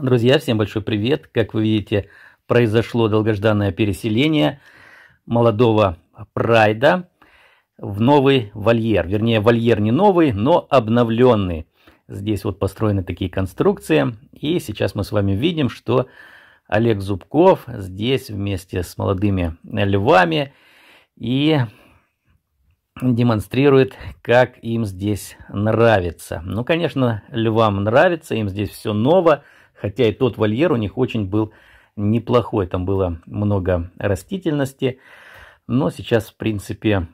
Друзья, всем большой привет! Как вы видите, произошло долгожданное переселение молодого прайда в новый вольер. Вернее, вольер не новый, но обновленный. Здесь вот построены такие конструкции. И сейчас мы с вами видим, что Олег Зубков здесь вместе с молодыми львами и демонстрирует, как им здесь нравится. Ну, конечно, львам нравится, им здесь все ново. Хотя и тот вольер у них очень был неплохой, там было много растительности, но сейчас, в принципе,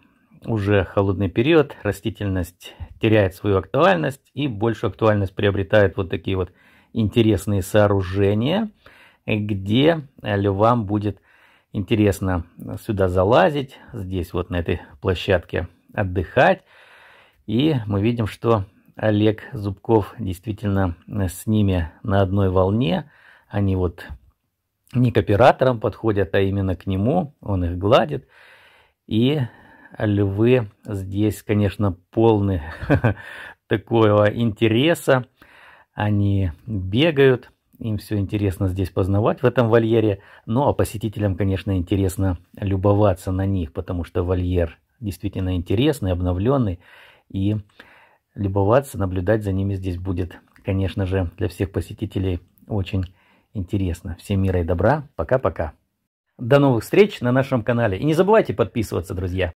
уже холодный период, растительность теряет свою актуальность и большую актуальность приобретают вот такие вот интересные сооружения, где львам будет интересно сюда залазить, здесь вот на этой площадке отдыхать. И мы видим, что Олег Зубков действительно э, с ними на одной волне. Они вот не к операторам подходят, а именно к нему. Он их гладит. И львы здесь, конечно, полны такого интереса. Они бегают, им все интересно здесь познавать в этом вольере. Ну а посетителям, конечно, интересно любоваться на них, потому что вольер действительно интересный, обновленный и любоваться, наблюдать за ними здесь будет, конечно же, для всех посетителей очень интересно. Всем мира и добра. Пока-пока. До новых встреч на нашем канале. И не забывайте подписываться, друзья.